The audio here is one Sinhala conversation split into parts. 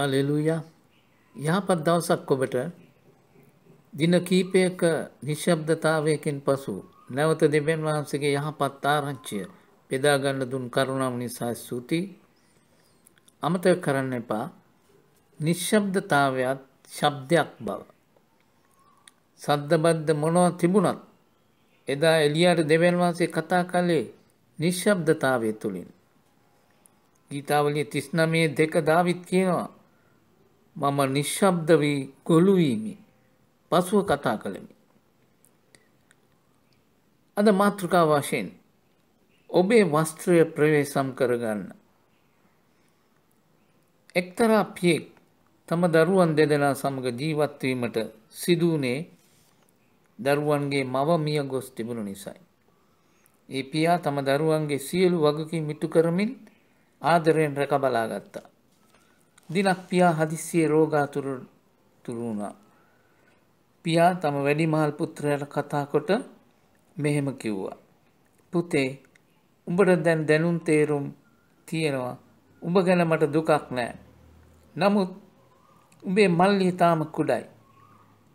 ආලෙලුයා යහපත් දවසක් ඔබට දින කීපයක නිශ්ශබ්දතාවයකින් පසු නැවත දෙවියන් වහන්සේගේ යහපත් ආරංචිය බෙදා ගන්න දුන් කරුණාව නිසා ස්තුතියි. අමතක කරන්න එපා. නිශ්ශබ්දතාවයත් ශබ්දයක් බව. සද්දබද්ද මොනවා තිබුණත් එදා එලියාට දෙවියන් වහන්සේ කතා කළේ නිශ්ශබ්දතාවය තුලින්. ගීතාවලිය 39 දෙක දාවිත් කියනවා මම නිශ්ශබ්ද වී ගොළුවීමි පසුව කතා කළමි. අද මාතෘකා වශයෙන් ඔබේ වස්ත්‍රය ප්‍රවේසම් කරගන්න. එක්තරා පියෙක් තම දරුවන් දෙදෙනා සමඟ ජීවත්වීමට සිදුවනේ දරුවන්ගේ මව මිය ගොස් තිබුණු නිසයි. ඒ පියා තම දරුවන්ගේ සියලු වගකින් මිටු කරමින් ආදරයෙන් රැක බලාගත්තා. දිනක් පියා හදිස්සියේ රෝගාතුර තුරුණා. පියා තම වැඩිමහල් පුත්‍රයාට කතා කොට මෙහෙම කිව්වා. පුතේ උඹට දැන් දැනුම් තේරුම් තියෙනවා. උඹ ගැන මට දුකක් නෑ. නමුත් උඹේ මල්ලිය තාම කුඩයි.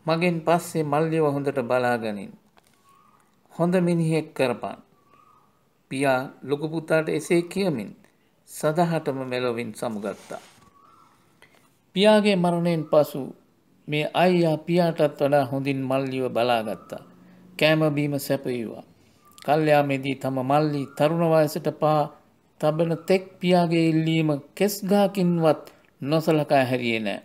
මගෙන් පස්සේ මල්ලිව හොඳට බලාගනින්. හොඳ මිනිහෙක් කරපන්. පියා ලොකු පුතාට එසේ කියමින් සදහටම මෙලොවින් සමුගත්තා. පියාගේ මරණයෙන් පසු මේ අයියා පියාටත් වඩා හොඳින් මල්ලිව බලාගත්තා. කෑමබීම සැපයවා. කල්්‍යයාමේදී තම මල්ලි තරුණවයසට පා තබන තෙක් පියාගේ ඉල්ලීම කෙස්ගාකින්වත් නොසලකා හැරියේ නෑ.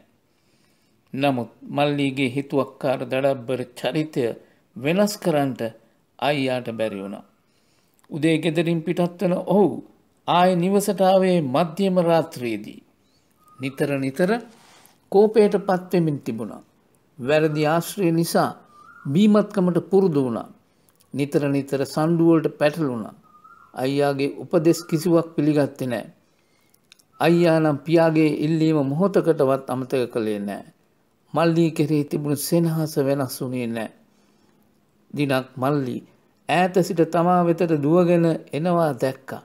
නමුත් මල්ලීගේ හිතුවක්කාර දඩබ්බර චරිතය වෙනස් කරන්ට අයියාට බැරිවුණ. උදේ ගෙදරින් පිටත්වන ඔහු ආය නිවසටාවේ මධ්‍යම රාත්‍රයේදී. නිතර නිතර කෝපයට පත්වෙමින් තිබුණා. වැරදි ආශ්‍රය නිසා බීමත්කමට පුරුදු වුණා. නිතර නිතර සණ්ඩුවලට පැටලුණා. අයියාගේ උපදෙස් කිසිවක් පිළිගත්තේ නෑ. අයියා නම් පියාගේ ඉල්ලීම මොහොතකටවත් අමතක කළේ නෑ. මල්ලී කෙරෙහි තිබුණු සෙනහස වෙනස් වුණේ නෑ. දිනක් මල්ලී ඈත සිට තමා වෙතට දුවගෙන එනවා දැක්කා.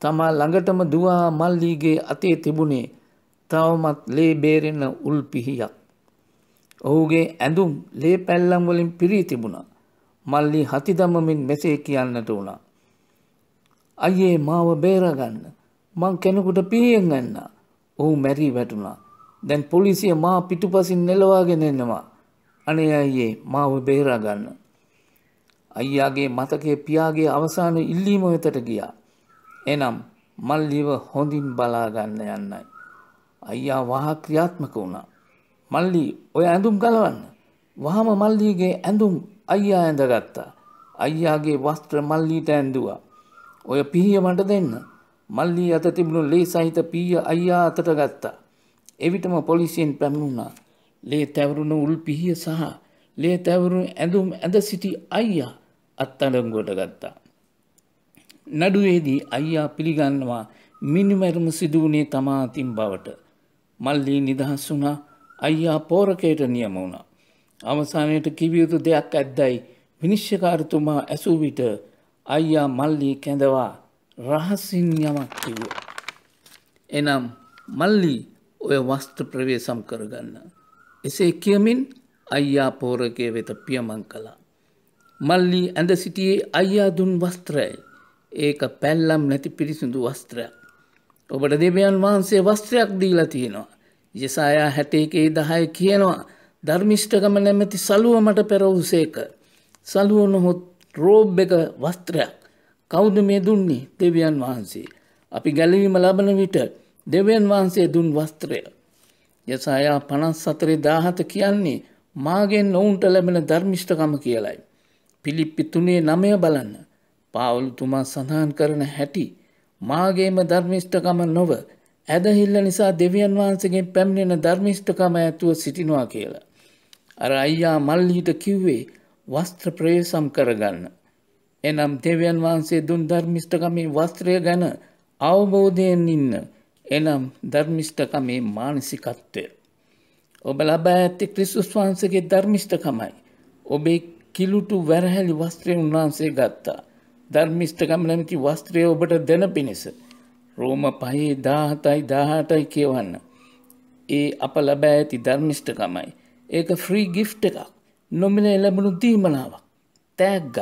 තමා ළඟටම දුවා මල්ලීගේ අතේ තිබුණේ තවමත් ලේ බේරෙන උල් පිහියක්. ඔහුගේ ඇඳුම් ලේ පැල්ලම් වලින් පිරී තිබුණා. මල්ලි හතිදමමින් මෙසේ කියන්නට වුණා. අයියේ මාව බේරගන්න. මං කෙනෙකුට පිහියෙන් ගන්න. ඔහු මැරී වැටුණා. දැන් පොලිසිය මා පිටුපසින් නෙලවාගෙන එන්නවා. අනේ අයියේ මාව බේරගන්න. අයියාගේ මතකයේ පියාගේ අවසාන ඉල්ලීම වෙතට ගියා. එනම් මල්ලිව හොඳින් බලාගන්න යන්නයි. අයියා වහා ක්‍රියාත්මක වුණා. මල්ලි ඔය ඇඳුම් ගලවන්න. වහම මල්ලිගේ ඇඳුම් අයියා ඇඳගත්තා. අයියාගේ වස්ත්‍ර මල්ලීට ඇඳුවා. ඔය පිහිය මට දෙන්න. මල්ලී අත තිබුණු ලේ සහිත පීය අයියා අතට ගත්තා. එවිටම පොලිසියෙන් පැමුණා. ලේ තැවරුණු උල් පිහිය සහ ලේ තැවරුණු ඇඳුම් ඇඳ සිටි අයියා අත්අඩංගුවට ගත්තා. නඩුවේදී අයියා පිළිගන්නවා මිනිමැරුම සිදුවනේ තමා අතින් බවට. මල්ලී නිදහස් වුණා අයියා පෝරකයට නියම වුණා. අවසානයට කිවියුතු දෙයක් ඇද්දයි විනිශ්්‍යකාරතුමා ඇසූ විට අයියා මල්ලී කැඳවා රහසින් යමක් කිව්ව. එනම් මල්ලී ඔය වස්ත්‍ර ප්‍රවේසම් කරගන්න. එසේ කියමින් අයියා පෝරකය වෙත පියමං කලා. මල්ලී ඇඳ සිටියේ අයියා දුන් වස්ත්‍රයි. ඒක පැල්ලම් නැති පිරිසිදු වස්ත්‍රයක්. ඔබට දෙවියන් වහන්සේ වස්ත්‍රයක් දීලා තියෙනවා. යෙසායා හැටේකේ දහය කියනවා ධර්මිෂ්ඨකම නැමැති සලුව මට පෙරවුසේක. සලුව නොහොත් රෝබ් එක වස්ත්‍රයක් කෞුද මේ දුන්නේ දෙවියන් වහන්සේ. අපි ගැලවීම ලබන විට දෙවියන් වහන්සේ දුන් වස්ත්‍රය. යසායා පනස් සතරේ දාහත කියන්නේ මාගෙන් ඔවුන්ට ලැබෙන ධර්මිෂ්ඨකම කියලයි. පිලිප්පි තුනේ නමය බලන්න පාවුලුතුමා සඳහන් කරන හැටි මාගේම ධර්මිෂ්ඨකම නොව ඇදහිල්ල නිසා දෙවියන් වහන්සේගෙන් පැමිණෙන ධර්මිෂ්ඨකම ඇතුව සිටිනවා කියලා. අර අයියා මල්ලීට කිව්වේ වස්ත්‍ර ප්‍රයසම් කරගන්න. එනම් දෙවියන් වහන්සේ දුන් ධර්මිෂ්ඨකමේ වස්ත්‍රය ගැන අවබෝධයෙන් ඉන්න. එනම් ධර්මිෂ්ඨකමේ මානසිකත්වය. ඔබ ලබා ඇත්තේ ක්‍රිස්තුස් වහන්සේගේ ධර්මිෂ්ඨකමයි. ඔබේ කිලුටු වැරහැලි වස්ත්‍රය උන්වහන්සේ ගත්තා. ධර්මිෂ්ඨකම් නැමති වස්ත්‍රය ඔබට දෙන පිණිස. රෝම පහේ දාහතයි දාහටයි කියවන්න. ඒ අප ලබෑ ඇති ධර්මිෂ්ඨකමයි. ඒක ෆ්‍රී ගිෆ්ට එකක් නොමිනේ ලැබුණු දීමනාවක් තෑග්ගක්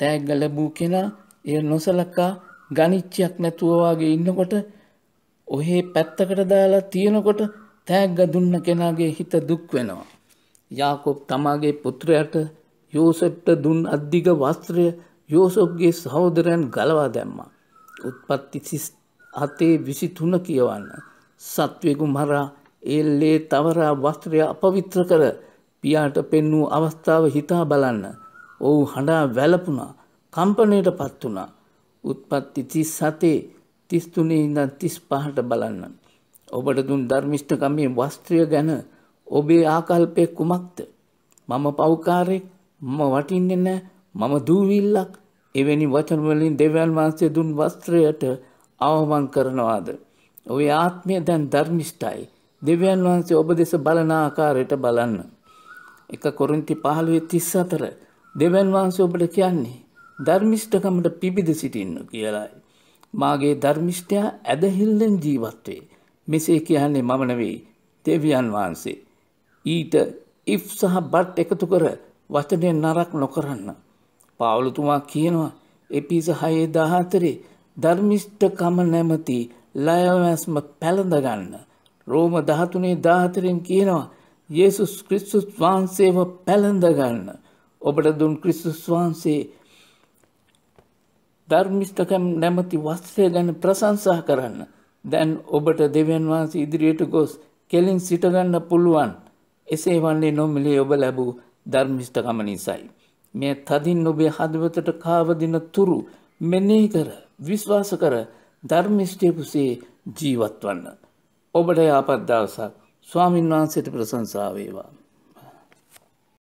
තෑග්ග ලැබූ කෙනා එය නොසලකා ගනිච්චයක් නැතුවවාගේ ඉන්නකොට ඔහේ පැත්තකට දාලා තියෙනකොට තෑග්ග දුන්න කෙනාගේ හිත දුක් වෙනවා. යාකොප් තමාගේ පුත්‍රයට යෝසෙප්ට දුන් අධික වස්ත්‍රය යෝසොක්ගේ සහෝදරයන් ගලවා දැම්මා. උත්පත්ති සිස් අතේ විසි තුන කියවන්න. සත්වයකු මරා එල්ලේ තවරා වස්ත්‍රය අපවිත්‍ර කර පියාට පෙන් වූ අවස්ථාව හිතා බලන්න. ඔවු හඬා වැලපුුණා කම්පනයට පත් වුණා. උත්පත්ති තිස් සතේ තිස්තුනේ ඉඳන් තිස් පහට බලන්න. ඔබට දුන් ධර්මිෂ්ඨකමේ වස්ත්‍රය ගැන ඔබේ ආකල්පය කුමක්ද. මම පෞකාරෙක් මම වටින්නේ නෑ මම දූවිල්ලක් එවැනි වචනවලින් දෙවන් වහන්සේ දුන් වස්ත්‍රයට අවමන් කරනවාද. ඔය ආත්මය දැන් ධර්මිෂ්ටයි. දෙවන් වහන්සේ ඔබ දෙස බලන ආකාරයට බලන්න. එක කොරින්ති පහළුවේ තිස් අතර දෙවන් වහන්සේ ඔබට කියන්නේ ධර්මිෂ්ඨකමට පිබිද සිටින්න කියලායි. මාගේ ධර්මිෂ්ඨයා ඇදහිල්ලෙන් ජීවත්වේ. මෙසේ කියන්නේ මම නෙවෙයි දෙවියන් වහන්සේ. ඊට ඉෆ් සහ බට් එකතු කර වචනය නරක් නොකරන්න. පාවලතුමා කියනවා එපිස හයේ දහතරේ ධර්මිෂ්ඨකම නැමති ලයවැස්ම පැළඳගන්න. රෝම දහතුනේ දාහතරෙන් කියනවා යේසුස් ක්‍රිස්සුස් වහන්සේම පැළඳගන්න. ඔබට දුන් ක්‍රිස්සුස් වහන්සේ ධර්මිෂ්ඨකම් නැමති වස්සය ගැන ප්‍රසංසා කරන්න. දැන් ඔබට දෙවන් වහන්සේ ඉදිරියට ගොස් කෙලින් සිටගන්න පුළුවන්. එසේ වන්නේ නොමිලේ ඔබ ලැබූ ධර්මිෂ්ඨකම නිසයි. මේ තදින් ඔබේ හදවතට කාවදින තුරු මෙනෙහි කර විශ්වාස කර ධර්මිෂ්ටයකුසේ ජීවත් වන්න. ඔබට යහපත් දවසක් ස්වාමින්වහන්සේට ප්‍රසංසාවේවා.